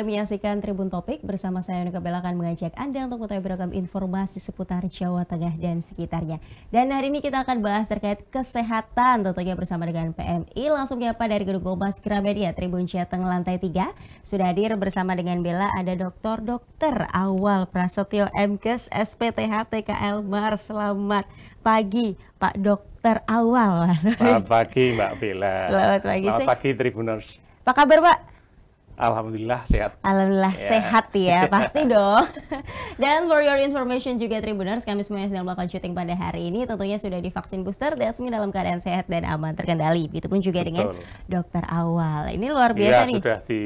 kembali menyaksikan Tribun Topik bersama saya Nuka Bella akan mengajak Anda untuk mengetahui beragam informasi seputar Jawa Tengah dan sekitarnya. Dan hari ini kita akan bahas terkait kesehatan tentunya bersama dengan PMI. Langsung menyapa dari Gedung Gomas Gramedia Tribun Jateng lantai 3. Sudah hadir bersama dengan Bella ada Dr. Dr. Awal Prasetyo MKes SPTH TKL Mar. Selamat pagi Pak Dokter Awal. Selamat pagi Mbak Bella. Selamat pagi. Selamat pagi Tribuners. Apa kabar Pak? Alhamdulillah sehat. Alhamdulillah yeah. sehat ya, pasti dong. Dan for your information juga Tribuners, kami semuanya sedang melakukan syuting pada hari ini. Tentunya sudah divaksin booster, that's me dalam keadaan sehat dan aman terkendali. pun juga Betul. dengan dokter awal. Ini luar biasa ya, nih. sudah di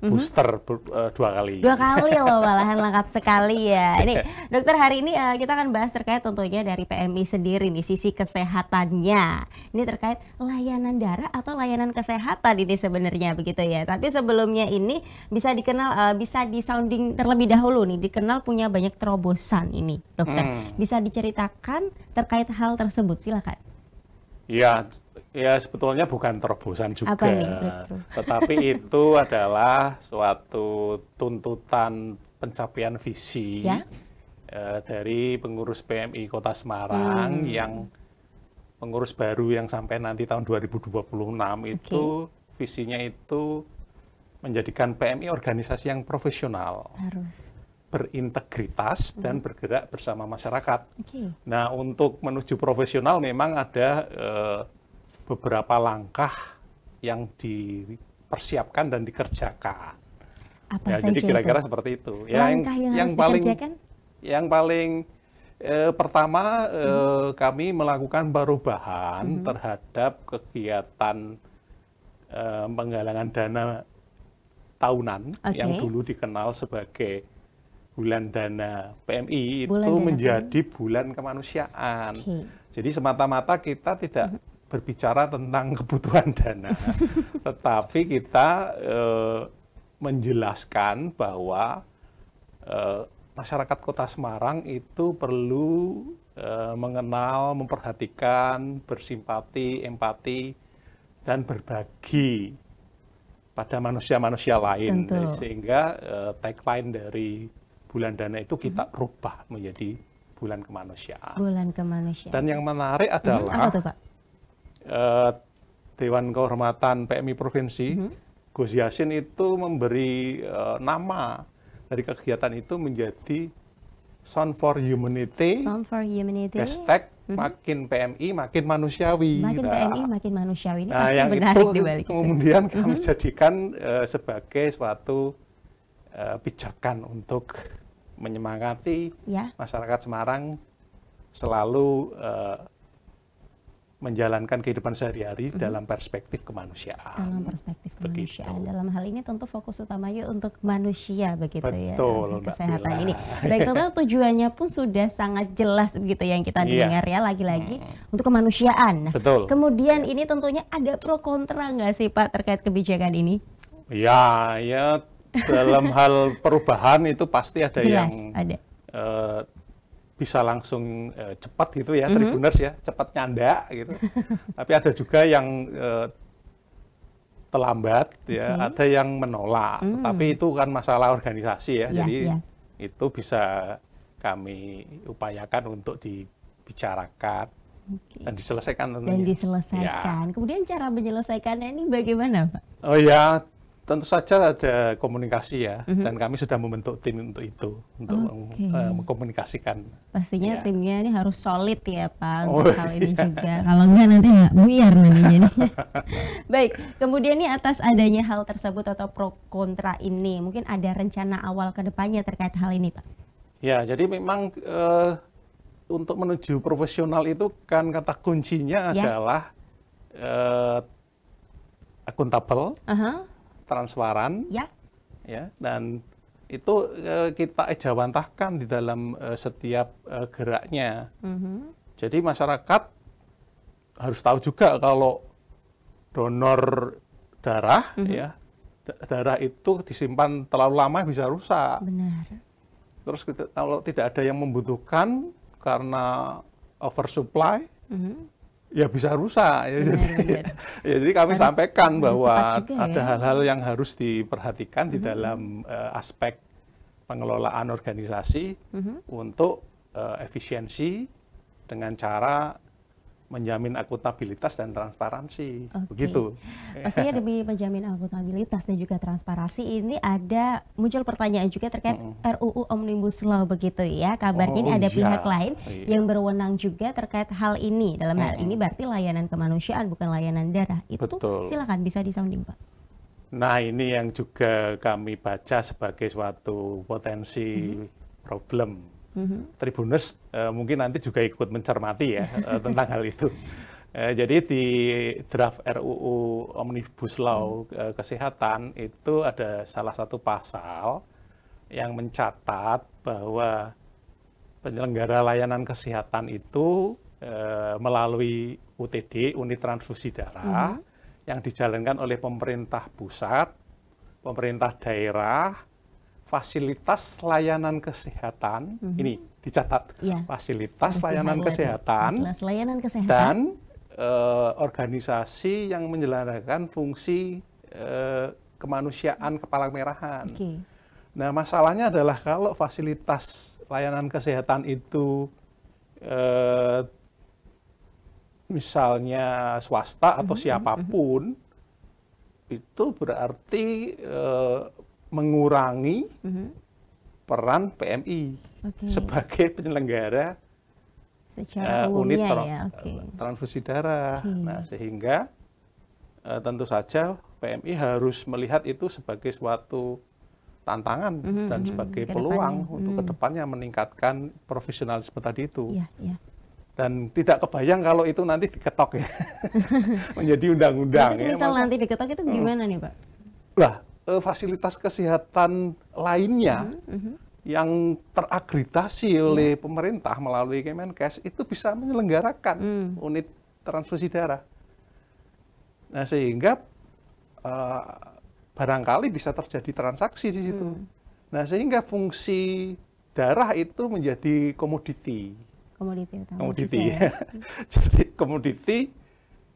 Mm-hmm. booster mm-hmm. dua kali. Dua kali loh malahan lengkap sekali ya. Ini dokter hari ini uh, kita akan bahas terkait tentunya dari PMI sendiri nih sisi kesehatannya. Ini terkait layanan darah atau layanan kesehatan ini sebenarnya begitu ya. Tapi sebelumnya ini bisa dikenal uh, bisa di sounding terlebih dahulu nih dikenal punya banyak terobosan ini dokter. Hmm. Bisa diceritakan terkait hal tersebut silakan. Ya, Ya sebetulnya bukan terobosan juga. nih, Tetapi itu adalah suatu tuntutan pencapaian visi ya? eh, dari pengurus PMI Kota Semarang hmm. yang pengurus baru yang sampai nanti tahun 2026 okay. itu visinya itu menjadikan PMI organisasi yang profesional. Harus berintegritas hmm. dan bergerak bersama masyarakat. Okay. Nah, untuk menuju profesional memang ada eh, beberapa langkah yang dipersiapkan dan dikerjakan. Apa ya, jadi kira-kira seperti itu. Ya, langkah yang, yang, yang paling yang paling eh, pertama eh, mm-hmm. kami melakukan perubahan hmm. terhadap kegiatan eh, penggalangan dana tahunan okay. yang dulu dikenal sebagai bulan dana PMI bulan itu dana menjadi PMI. bulan kemanusiaan. Okay. Jadi semata-mata kita tidak -hmm berbicara tentang kebutuhan dana, tetapi kita e, menjelaskan bahwa e, masyarakat Kota Semarang itu perlu e, mengenal, memperhatikan, bersimpati, empati, dan berbagi pada manusia-manusia lain, Tentu. sehingga e, tagline dari Bulan Dana itu kita hmm. rubah menjadi bulan kemanusiaan. Bulan kemanusiaan. Dan yang menarik mm-hmm. adalah hmm, apa tuh, Pak? Eh, Dewan Kehormatan PMI Provinsi, mm -hmm. Gus Yasin itu memberi uh, nama dari kegiatan itu menjadi Sound for Humanity. Sound for Humanity. Hashtag mm -hmm. makin PMI makin manusiawi. Makin nah, PMI makin manusiawi. Ini nah, yang menarik itu dibalik kemudian kami mm -hmm. jadikan uh, sebagai suatu uh, pijakan untuk menyemangati yeah. masyarakat Semarang selalu uh, menjalankan kehidupan sehari-hari mm-hmm. dalam perspektif kemanusiaan. Dalam perspektif begitu. kemanusiaan. Dalam hal ini tentu fokus utamanya untuk manusia begitu Betul, ya. Betul. Kesehatan ini. Baik tentu tujuannya pun sudah sangat jelas begitu yang kita iya. dengar ya lagi-lagi hmm. untuk kemanusiaan. Nah, Betul. Kemudian iya. ini tentunya ada pro kontra nggak sih Pak terkait kebijakan ini? Ya, ya dalam hal perubahan itu pasti ada jelas, yang ada. Uh, bisa langsung e, cepat gitu ya, mm -hmm. tribuners ya, cepat nyanda gitu. Tapi ada juga yang e, terlambat ya, okay. Mhm. ada yang menolak. Mm. Tetapi itu kan masalah organisasi ya, yeah, jadi yeah. itu bisa kami upayakan untuk dibicarakan okay. dan diselesaikan tentunya. Dan diselesaikan. Ya. Kemudian cara menyelesaikannya ini bagaimana, Pak? Oh ya, Tentu saja ada komunikasi ya, mm -hmm. dan kami sudah membentuk tim untuk itu, untuk okay. Eh, mengkomunikasikan. Pastinya ya. timnya ini harus solid ya Pak, oh, untuk hal iya. ini juga. Kalau enggak nanti enggak buyar nantinya. Baik, kemudian ini atas adanya hal tersebut atau pro kontra ini, mungkin ada rencana awal ke depannya terkait hal ini Pak? Ya, jadi memang uh, untuk menuju profesional itu kan kata kuncinya ya. adalah uh, akuntabel, uh -huh transparan, ya. ya dan itu uh, kita ejawantahkan di dalam uh, setiap uh, geraknya. Mm -hmm. Jadi masyarakat harus tahu juga kalau donor darah, mm -hmm. ya darah itu disimpan terlalu lama bisa rusak. Benar. Terus kita, kalau tidak ada yang membutuhkan karena oversupply, mm -hmm ya bisa rusak iya, ya jadi iya. ya jadi kami harus, sampaikan bahwa ya. ada hal-hal yang harus diperhatikan -hmm. di mm-hmm. dalam uh, aspek pengelolaan organisasi -hmm. untuk uh, efisiensi dengan cara menjamin akuntabilitas dan transparansi. Okay. Begitu. Pastinya demi menjamin akuntabilitas dan juga transparansi ini ada muncul pertanyaan juga terkait mm -hmm. RUU Omnibus Law begitu ya. Kabarnya oh, ini ada iya. pihak lain iya. yang berwenang juga terkait hal ini. Dalam mm -hmm. hal ini berarti layanan kemanusiaan bukan layanan darah. Itu Betul. silakan bisa disounding Pak. Nah, ini yang juga kami baca sebagai suatu potensi mm -hmm. problem hmm Tribunus uh, mungkin nanti juga ikut mencermati ya uh, tentang hal itu. Uh, jadi di draft RUU Omnibus Law Kesehatan itu ada salah satu pasal yang mencatat bahwa penyelenggara layanan kesehatan itu uh, melalui UTD unit transfusi darah mm-hmm. yang dijalankan oleh pemerintah pusat, pemerintah daerah, fasilitas layanan kesehatan mm -hmm. ini dicatat ya. fasilitas layanan kesehatan layanan kesehatan dan eh, organisasi yang menyelenggarakan fungsi eh, kemanusiaan kepala merahan. Okay. Nah masalahnya adalah kalau fasilitas layanan kesehatan itu eh, misalnya swasta atau mm -hmm. siapapun mm -hmm. itu berarti mengurangi hmm peran PMI okay. sebagai penyelenggara Secara uh, unit tra- ya, okay. Eh, transfusi darah. Okay. Nah, sehingga uh, tentu saja PMI harus melihat itu sebagai suatu tantangan mm-hmm, dan mm-hmm, sebagai peluang untuk mm. kedepannya meningkatkan profesionalisme tadi itu. Yeah, yeah dan tidak kebayang kalau itu nanti diketok ya menjadi undang-undang. Terus ya, misal nanti diketok itu mm. gimana hmm. nih pak? Lah uh, fasilitas kesehatan lainnya mm -hmm. yang terakreditasi mm. oleh pemerintah melalui Kemenkes itu bisa menyelenggarakan mm. unit transfusi darah. Nah sehingga uh, barangkali bisa terjadi transaksi di situ. Mm. Nah sehingga fungsi darah itu menjadi komoditi. Komoditi. Komoditi. Ya. Jadi komoditi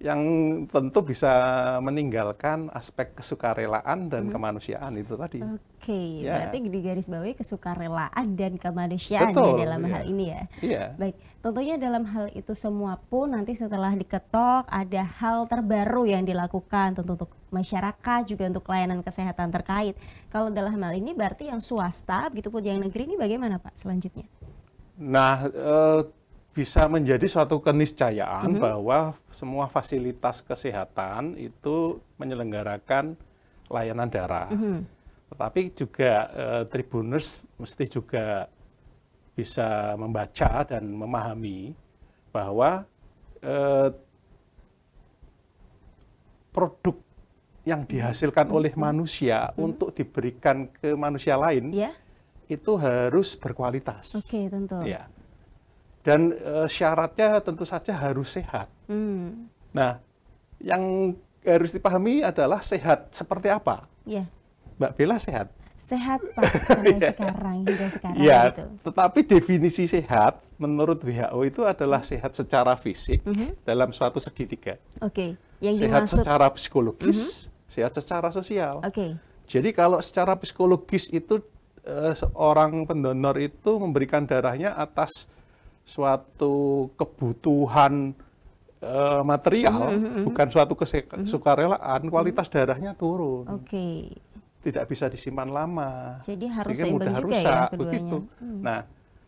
yang tentu bisa meninggalkan aspek kesukarelaan dan hmm. kemanusiaan itu tadi. Oke, okay, ya. berarti di garis bawahi kesukarelaan dan kemanusiaan ya Betul, ya dalam ya. hal ini ya. Iya. Baik, tentunya dalam hal itu semua pun nanti setelah diketok ada hal terbaru yang dilakukan tentu untuk masyarakat juga untuk layanan kesehatan terkait. Kalau dalam hal ini berarti yang swasta begitu pun yang negeri ini bagaimana Pak selanjutnya? Nah, uh, bisa menjadi suatu keniscayaan mm -hmm. bahwa semua fasilitas kesehatan itu menyelenggarakan layanan darah. Mm -hmm. Tetapi juga e, eh, tribuners mesti juga bisa membaca dan memahami bahwa e, produk yang mm-hmm. dihasilkan -hmm. oleh mm-hmm. manusia -hmm. untuk diberikan ke manusia lain yeah. itu harus berkualitas. Oke, okay, tentu. Ya dan e, syaratnya tentu saja harus sehat. Hmm. Nah, yang harus dipahami adalah sehat seperti apa. Yeah. Mbak Bella sehat. Sehat Pak sekarang, iya. sekarang hingga sekarang yeah. gitu. Tetapi definisi sehat menurut WHO itu adalah hmm. sehat secara fisik mm -hmm. dalam suatu segitiga. Oke. Okay. Yang sehat dimaksud... secara psikologis, mm -hmm. sehat secara sosial. Oke. Okay. Jadi kalau secara psikologis itu eh, seorang pendonor itu memberikan darahnya atas suatu kebutuhan uh, material, mm -hmm. bukan suatu kesukarelaan, mm-hmm. mm -hmm. kualitas mm-hmm. darahnya turun. Oke. Okay. Tidak bisa disimpan lama. Jadi harus sehingga mudah juga ya rusak ya, begitu. Hmm. Nah,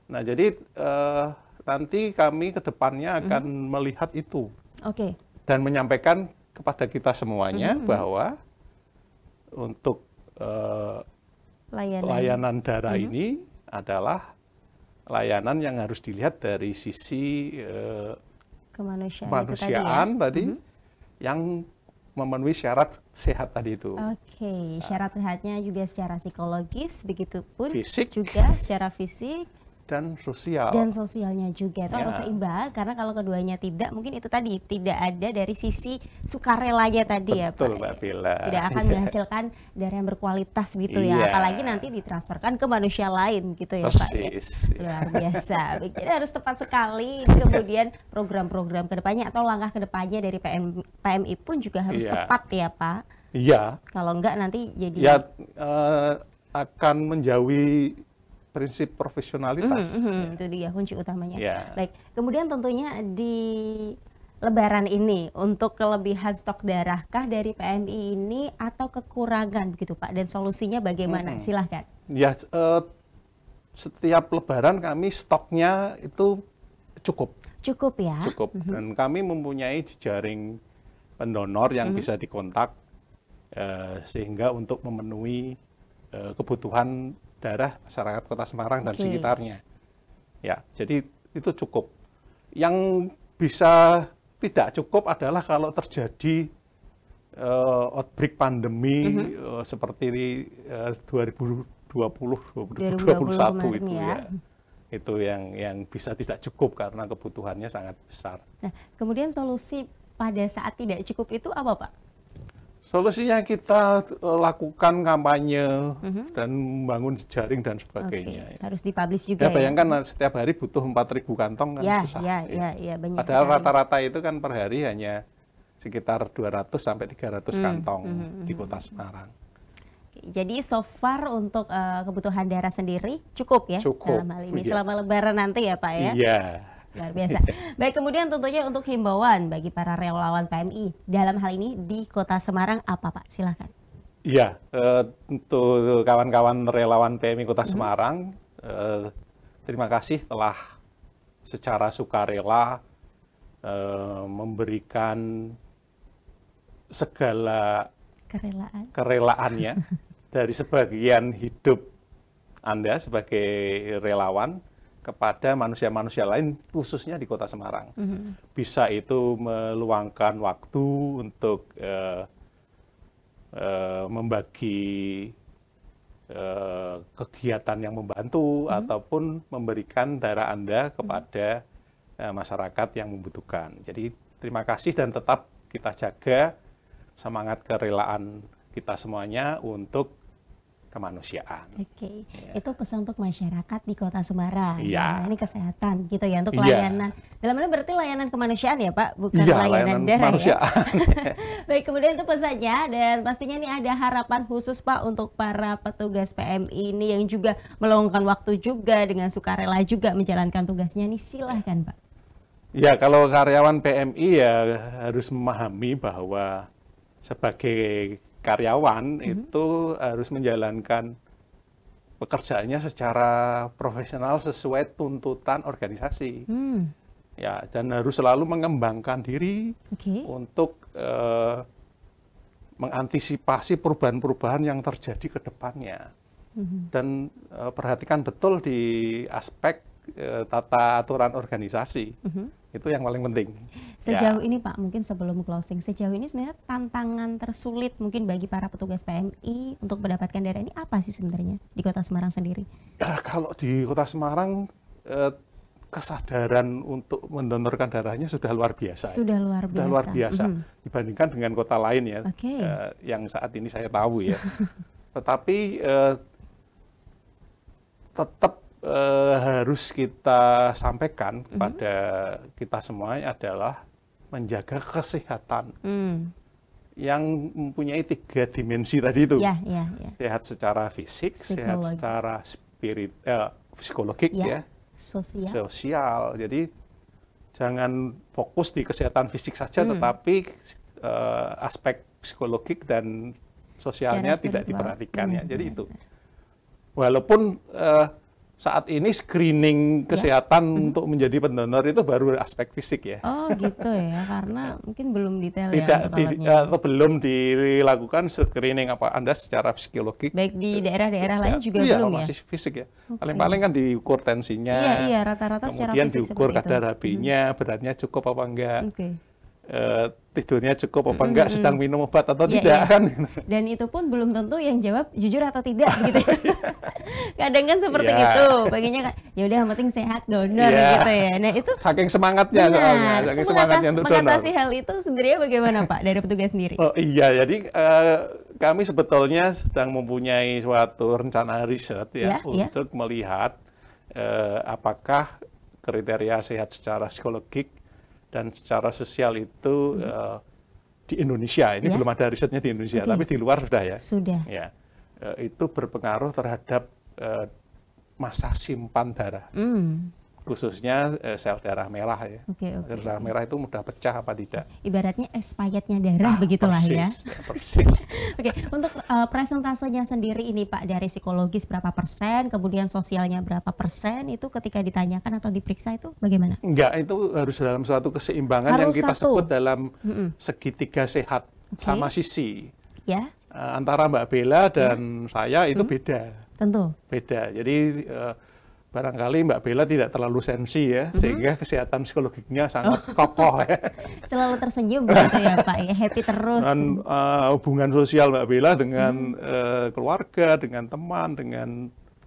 nah jadi uh, nanti kami ke depannya akan mm -hmm. melihat itu. Oke. Okay. Dan menyampaikan kepada kita semuanya mm -hmm. bahwa untuk uh, layanan. layanan darah mm -hmm. ini adalah layanan yang harus dilihat dari sisi uh, kemanusiaan, ya? kemanusiaan tadi, ya? tadi mm -hmm. yang memenuhi syarat sehat tadi itu. Oke, okay. syarat sehatnya juga secara psikologis, begitu pun fisik. juga secara fisik, dan sosial. Dan sosialnya juga itu ya. harus seimbang karena kalau keduanya tidak mungkin itu tadi tidak ada dari sisi sukarelanya tadi ya, Betul, ya Pak. Mbak Pila. Tidak akan ya. menghasilkan dari yang berkualitas gitu ya. ya. Apalagi nanti ditransferkan ke manusia lain gitu ya Persis. Pak. Ya. Luar biasa. Jadi harus tepat sekali kemudian program-program kedepannya atau langkah kedepannya dari PM, PMI pun juga harus ya. tepat ya Pak. Iya. Kalau enggak nanti jadi ya uh, akan menjauhi prinsip mm-hmm, profesionalitas. Mm, -hmm. ya. Itu dia kunci utamanya. Yeah. Baik, kemudian tentunya di Lebaran ini untuk kelebihan stok darahkah dari PMI ini atau kekurangan begitu Pak dan solusinya bagaimana? hmm. Silahkan. Ya, uh, setiap Lebaran kami stoknya itu cukup. Cukup ya. Cukup mm -hmm. dan kami mempunyai jejaring pendonor yang mm -hmm. bisa dikontak uh, sehingga untuk memenuhi uh, kebutuhan darah masyarakat Kota Semarang okay. dan sekitarnya. Ya, jadi itu cukup. Yang bisa tidak cukup adalah kalau terjadi uh, outbreak pandemi mm -hmm. uh, seperti uh, 2020 2021 2020 itu ya. ya itu yang yang bisa tidak cukup karena kebutuhannya sangat besar. Nah, kemudian solusi pada saat tidak cukup itu apa, Pak? Solusinya kita e, lakukan kampanye mm -hmm. dan membangun jaring dan sebagainya. Okay. Ya. Harus dipublish juga. Ya, ya. bayangkan ya? setiap hari butuh 4.000 kantong kan ya, susah. Ya, ya, ya, ya banyak Padahal rata-rata itu kan per hari hanya sekitar 200 sampai 300 mm, kantong mm -hmm. di hmm, Kota hmm. Semarang. Jadi so far untuk uh, kebutuhan darah sendiri cukup ya cukup, dalam hal ini iya. selama lebaran nanti ya Pak ya. Iya. Luar biasa. Baik, kemudian tentunya untuk himbauan bagi para relawan PMI dalam hal ini di Kota Semarang apa Pak? Silakan. Iya, uh, untuk kawan-kawan relawan PMI Kota mm-hmm. Semarang, uh, terima kasih telah secara sukarela uh, memberikan segala kerelaan kerelaannya dari sebagian hidup Anda sebagai relawan kepada manusia-manusia lain khususnya di kota Semarang. Mm -hmm. Bisa itu meluangkan waktu untuk uh, uh, membagi uh, kegiatan yang membantu mm -hmm. ataupun memberikan darah Anda mm-hmm. kepada uh, masyarakat yang membutuhkan. Jadi terima kasih dan tetap kita jaga semangat kerelaan kita semuanya untuk kemanusiaan. Oke, ya. itu pesan untuk masyarakat di Kota Semarang. Iya. Nah, ini kesehatan gitu ya untuk iya. layanan. Ya. Dalam ini berarti layanan kemanusiaan ya Pak, bukan ya, layanan, layanan darah ya. Baik, kemudian itu pesannya dan pastinya ini ada harapan khusus Pak untuk para petugas PMI ini yang juga meluangkan waktu juga dengan sukarela juga menjalankan tugasnya ini silahkan Pak. Ya, kalau karyawan PMI ya harus memahami bahwa sebagai karyawan mm-hmm. itu harus menjalankan pekerjaannya secara profesional sesuai tuntutan organisasi. Mm. Ya, dan harus selalu mengembangkan diri okay. untuk uh, mengantisipasi perubahan-perubahan yang terjadi ke depannya. Mhm. Dan uh, perhatikan betul di aspek uh, tata aturan organisasi. Mm-hmm itu yang paling penting. Sejauh ya. ini Pak, mungkin sebelum closing, sejauh ini sebenarnya tantangan tersulit mungkin bagi para petugas PMI untuk mendapatkan daerah ini apa sih sebenarnya di Kota Semarang sendiri? Ya, kalau di Kota Semarang eh, kesadaran untuk mendonorkan darahnya sudah luar biasa. Sudah luar biasa. Sudah luar biasa mm -hmm. dibandingkan dengan kota lain ya, okay. eh, yang saat ini saya tahu ya. Tetapi eh, tetap eh, harus kita sampaikan mhm. kepada mm-hmm. kita semua adalah menjaga kesehatan mm. yang mempunyai tiga dimensi tadi itu yeah, yeah, yeah. sehat secara fisik, sehat secara spirit eh, psikologik yeah. ya, sosial. sosial. Jadi jangan fokus di kesehatan fisik saja, mm. tetapi eh, aspek psikologik dan sosialnya tidak diperhatikan ya. Hmm, Jadi itu. Walaupun uh, saat ini screening ya. kesehatan ya. untuk menjadi pendonor itu baru aspek fisik ya. Oh gitu ya, karena mungkin belum detail Tidak, ya. Tidak, eh, atau belum dilakukan screening apa Anda secara psikologik. Baik di daerah-daerah lain iya. juga iya, belum ya? masih fisik ya. Paling-paling okay. kan diukur tensinya. Iya, iya, rata-rata secara fisik Kemudian diukur kadar hp nya hmm. beratnya cukup apa enggak. Okay uh, tidurnya cukup apa enggak, mm-hmm. sedang minum obat atau yeah, tidak yeah. kan. Dan itu pun belum tentu yang jawab jujur atau tidak gitu. Kadang kan seperti yeah. itu, baginya kan ya udah yang penting sehat donor yeah. gitu ya. Nah, itu saking semangatnya yeah. soalnya, saking semangatnya untuk donor. Mengatasi hal itu sebenarnya bagaimana Pak dari petugas sendiri? Oh iya, jadi uh, kami sebetulnya sedang mempunyai suatu rencana riset ya yeah, iya. untuk yeah. melihat uh, apakah kriteria sehat secara psikologik dan secara sosial itu uh, di Indonesia ini ya? belum ada risetnya di Indonesia okay. tapi di luar sudah ya sudah ya uh, itu berpengaruh terhadap uh, eh, masa simpan darah hmm khususnya eh, sel darah merah ya. Okay, okay. darah merah itu mudah pecah apa tidak? Ibaratnya expirednya darah ah, begitulah persis, ya. ya persis. Oke, okay. untuk uh, eh, presentasenya sendiri ini Pak dari psikologis berapa persen, kemudian sosialnya berapa persen itu ketika ditanyakan atau diperiksa itu bagaimana? Enggak, itu harus dalam suatu keseimbangan harus yang kita satu. sebut dalam mm -mm. segitiga sehat okay. sama sisi. Ya. Yeah. antara Mbak Bella dan yeah. saya itu -hmm. beda. Tentu. Beda. Jadi uh, barangkali Mbak Bella tidak terlalu sensi ya, mm-hmm. sehingga kesehatan psikologiknya sangat oh. kokoh ya. Selalu tersenyum gitu ya Pak, ya happy terus. Dan uh, hubungan sosial Mbak Bella dengan mm-hmm. uh, keluarga, dengan teman, dengan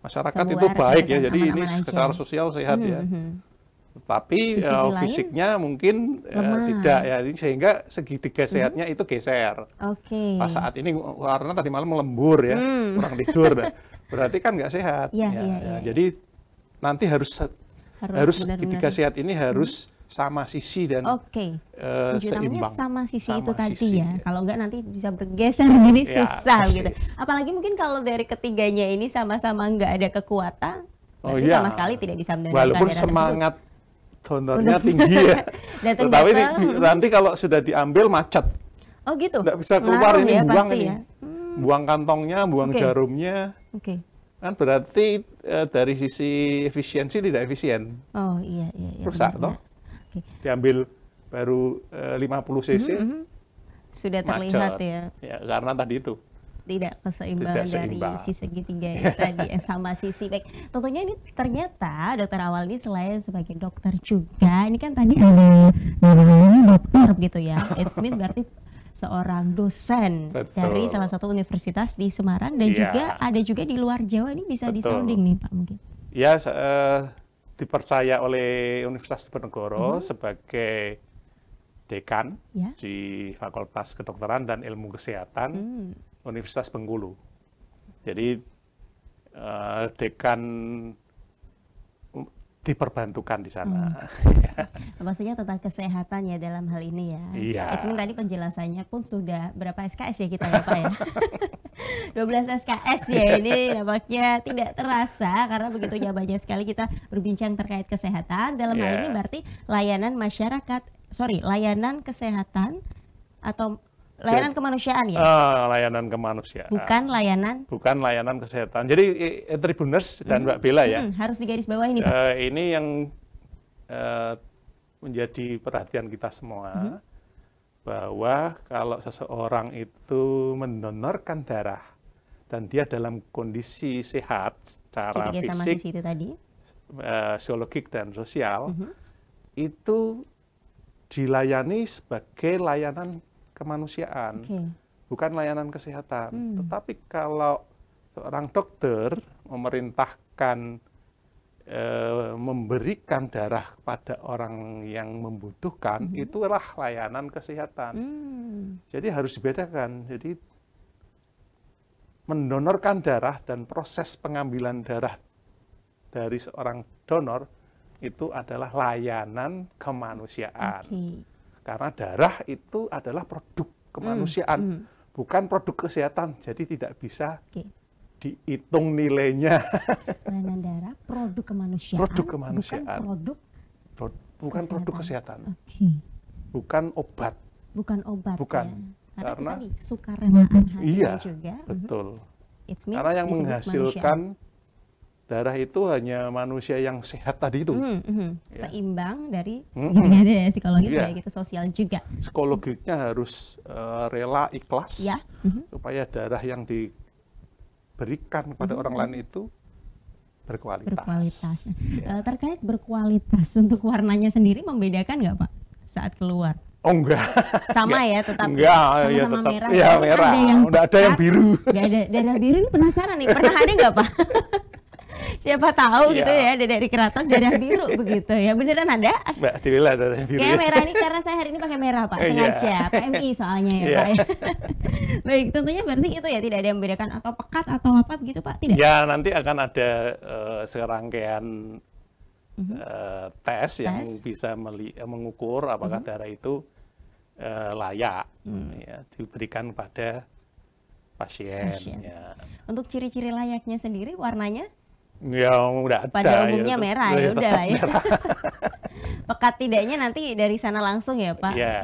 masyarakat itu baik ya. Jadi ini secara sosial sehat ya. mm-hmm. ya. tapi uh, fisiknya mungkin uh, tidak ya, ini sehingga segitiga mm-hmm. sehatnya mm-hmm. itu geser. Oke. Okay. Pas saat ini karena tadi malam melembur ya, mm. kurang tidur. Nah, berarti kan nggak sehat. Yeah, ya, yeah, ya. Yeah. Jadi nanti harus harus, harus benar -benar. ketika sehat ini harus hmm sama sisi dan okay. uh, eh, seimbang. sama sisi sama itu tadi sisi, ya. ya. Kalau enggak nanti bisa bergeser begini ya, susah persis. gitu. Apalagi mungkin kalau dari ketiganya ini sama-sama enggak ada kekuatan, oh, iya. sama sekali tidak bisa menerima Walaupun semangat tersebut. donornya tinggi ya. Tetapi nanti kalau sudah diambil macet. Oh gitu. Enggak bisa keluar ini ya, buang ini. Ya. Hmm. Buang kantongnya, buang okay. jarumnya. Oke. Okay kan berarti uh, dari sisi efisiensi tidak efisien. Oh iya iya. iya Rusak benar, toh. Okay. Diambil baru eh, uh, 50 cc. Mm -hmm. Sudah terlihat macet. ya. Ya karena tadi itu tidak keseimbangan tidak dari sisi segitiga itu tadi eh, sama sisi baik tentunya ini ternyata dokter awal ini selain sebagai dokter juga ini kan tadi ada ini dokter gitu ya it's mean berarti seorang dosen Betul. dari salah satu universitas di Semarang dan ya. juga ada juga di luar Jawa ini bisa disounding nih Pak mungkin. Ya uh, dipercaya oleh Universitas Diponegoro hmm. sebagai dekan ya. di Fakultas Kedokteran dan Ilmu Kesehatan hmm. Universitas Bengkulu. Jadi uh, dekan diperbantukan di sana. Hmm. Maksudnya tentang kesehatan ya dalam hal ini ya. Iya. Edsmin eh, tadi penjelasannya pun sudah berapa SKS ya kita ya Pak ya? 12 SKS ya ini nampaknya tidak terasa karena begitu ya banyak sekali kita berbincang terkait kesehatan. Dalam yeah. hal iya. ini berarti layanan masyarakat, sorry layanan kesehatan atau Layanan kemanusiaan ya? Uh, layanan kemanusiaan. Bukan layanan? Bukan layanan kesehatan. Jadi e, Tribuners dan hmm. Mbak Bella ya. Hmm, harus digaris bawah ini. Uh, eh, ini yang uh, menjadi perhatian kita semua. Hmm. Bahwa kalau seseorang itu mendonorkan darah dan dia dalam kondisi sehat secara fisik, sama itu tadi. Uh, psikologik dan sosial, hmm. itu dilayani sebagai layanan kemanusiaan, okay. bukan layanan kesehatan. Hmm. Tetapi kalau seorang dokter memerintahkan e, memberikan darah kepada orang yang membutuhkan, hmm. itulah layanan kesehatan. Hmm. Jadi harus dibedakan. Jadi mendonorkan darah dan proses pengambilan darah dari seorang donor itu adalah layanan kemanusiaan. Okay. Karena darah itu adalah produk kemanusiaan, mm, mm. bukan produk kesehatan. Jadi tidak bisa okay. dihitung nilainya. Kelainan darah produk kemanusiaan. Produk kemanusiaan. Bukan produk Pro, bukan kesehatan. produk kesehatan. Okay. Bukan obat. Bukan obat. Ya. Bukan. Ya. Karena, karena sukarelaan hati iya, juga. Betul. Mhm. It's Karena yang menghasilkan darah itu hanya manusia yang sehat tadi itu. Mm -hmm. ya. Seimbang dari mm -hmm. psikologis yeah. gitu sosial juga. Psikologiknya harus uh, rela ikhlas yeah. mm -hmm. supaya darah yang diberikan kepada mm -hmm. orang hmm. lain itu berkualitas. Berkualitas. Yeah. Iya. terkait berkualitas untuk warnanya sendiri membedakan nggak Pak saat keluar? Oh enggak. Sama ya tetap. Enggak, sama, ya, merah. Ya, merah. Ada yang, ada yang biru. Enggak ada darah biru ini penasaran nih. Pernah ada nggak Pak? siapa tahu gitu iya. ya. gitu ya dari keraton darah biru begitu ya beneran ada Mbak Tilila darah biru kayak ya. merah ini karena saya hari ini pakai merah Pak iya. sengaja yeah. PMI soalnya ya yeah. Pak baik tentunya berarti itu ya tidak ada yang membedakan atau pekat atau apa gitu Pak tidak ya nanti akan ada uh, serangkaian uh, mhm. eh, tes, tes yang bisa mengukur apakah uh mhm. -huh. darah itu uh, layak hmm. ya, diberikan pada pasien. pasien. Ya. Untuk ciri-ciri layaknya sendiri warnanya Ya udah ada. Pada ya umumnya ya, merah ya iya, udah lah ya. Pekat tidaknya nanti dari sana langsung ya Pak. Iya. Yeah.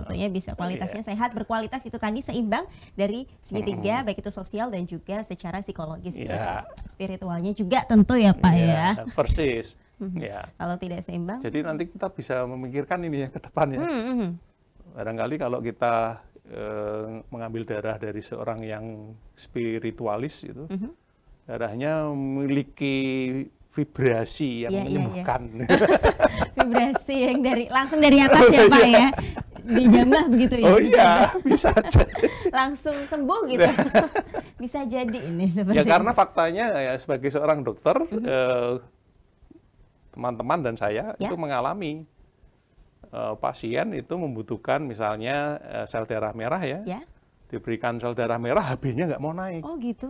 Tentunya bisa kualitasnya yeah. sehat, berkualitas itu tadi seimbang dari segitiga mm. baik itu sosial dan juga secara psikologis. Yeah. Spiritualnya juga tentu ya Pak yeah, ya. Persis. ya. Kalau tidak seimbang. Jadi nanti kita bisa memikirkan ini ya ke depannya. Mm -hmm. Mm-hmm. Barangkali kalau kita eh, mengambil darah dari seorang yang spiritualis itu. Mm -hmm darahnya memiliki vibrasi yang yeah, iya, iya. menyembuhkan. Yeah, yeah. vibrasi yang dari langsung dari atas oh, ya Pak iya. ya. Dijamah begitu ya. Oh iya, bisa aja. langsung sembuh gitu. bisa jadi ini seperti Ya karena faktanya ya sebagai seorang dokter mm-hmm. eh, teman-teman dan saya yeah. itu mengalami eh, pasien itu membutuhkan misalnya eh, sel darah merah ya. ya diberikan sel darah merah, HB-nya nggak mau naik. Oh gitu.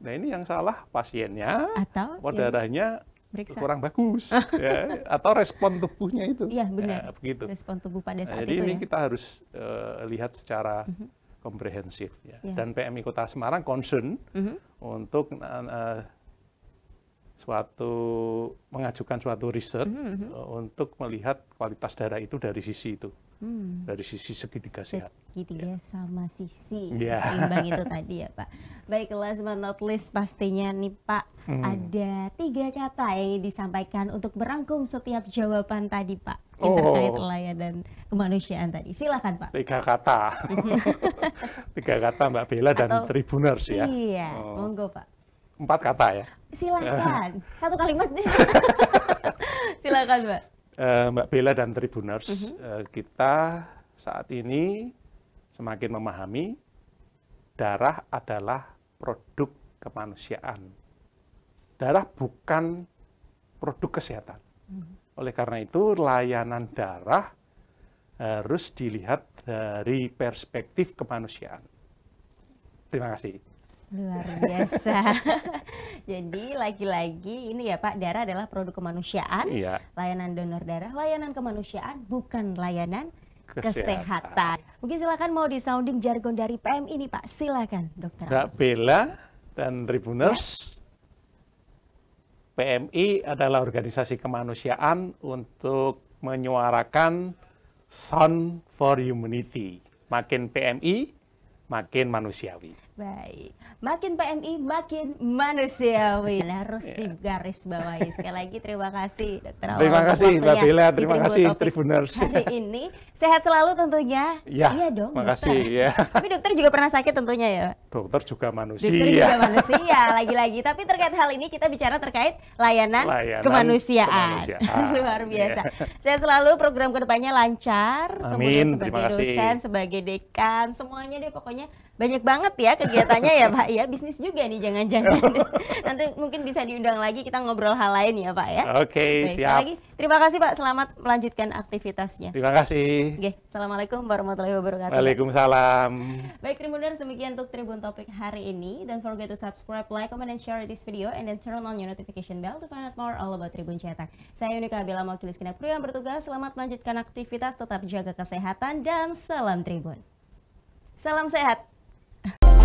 Nah ini yang salah pasiennya atau darahnya Beriksa. kurang bagus ya, atau respon tubuhnya itu. Iya benar. Ya, begitu. Respon tubuh pada nah, saat nah, jadi itu. Jadi ini ya? kita harus uh, lihat secara uh mhm. -huh. komprehensif ya. Yeah. Dan PMI Kota Semarang concern uh mhm. -huh. untuk uh, suatu mengajukan suatu riset uh mhm, -huh. untuk melihat kualitas darah itu dari sisi itu hmm. dari sisi segitiga sehat. Segitiga ya. sama sisi yeah. seimbang itu tadi ya Pak. Baiklah, last not least pastinya nih Pak, hmm. ada tiga kata yang disampaikan untuk merangkum setiap jawaban tadi Pak yang oh. terkait dan kemanusiaan tadi. Silakan Pak. Tiga kata, tiga kata Mbak Bella dan Atau, Tribuners ya. Iya, oh. monggo Pak. Empat kata ya. Silakan, satu kalimat deh. Silakan Mbak uh, Mbak Bella dan Tribuners, mm -hmm. kita saat ini semakin memahami darah adalah produk kemanusiaan. Darah bukan produk kesehatan. Mhm. Oleh karena itu, layanan darah harus dilihat dari perspektif kemanusiaan. Terima kasih. Luar biasa. Jadi lagi-lagi ini ya Pak, darah adalah produk kemanusiaan. Iya. Layanan donor darah, layanan kemanusiaan, bukan layanan kesehatan. kesehatan. Mungkin silakan mau disounding jargon dari PM ini Pak. Silakan Dokter. Mbak Bella dan Tribuners. Ya. PMI adalah organisasi kemanusiaan untuk menyuarakan sound for humanity. Makin PMI, makin manusiawi. Baik, makin PMI makin manusiawi. Nah, harus yeah. digaris bawahi. Sekali lagi terima kasih Dokter Terima kasih Mbak Bella, terima kasih Tribuners. Hari ini sehat selalu tentunya. Ya, iya dong. terima kasih ya. Tapi dokter juga pernah sakit tentunya ya. Dokter juga manusia. Dokter juga manusia lagi-lagi. Tapi terkait hal ini kita bicara terkait layanan, layanan kemanusiaan. kemanusiaan. Luar iya. biasa. Yeah. Sehat selalu program kedepannya lancar. Amin. Kemudian sebagai dosen, sebagai dekan, semuanya deh pokoknya banyak banget ya kegiatannya ya Pak ya bisnis juga nih jangan-jangan oh. nanti mungkin bisa diundang lagi kita ngobrol hal lain ya Pak ya oke okay, siap lagi terima kasih Pak selamat melanjutkan aktivitasnya terima kasih Oke, assalamualaikum warahmatullahi wabarakatuh Waalaikumsalam Baik Tribuners demikian untuk Tribun Topik hari ini don't forget to subscribe like comment and share this video and then turn on your notification bell to find out more all about Tribun Cetak saya Unika Bella Mokili Skinapro yang bertugas selamat melanjutkan aktivitas tetap jaga kesehatan dan salam Tribun Salam sehat Nah.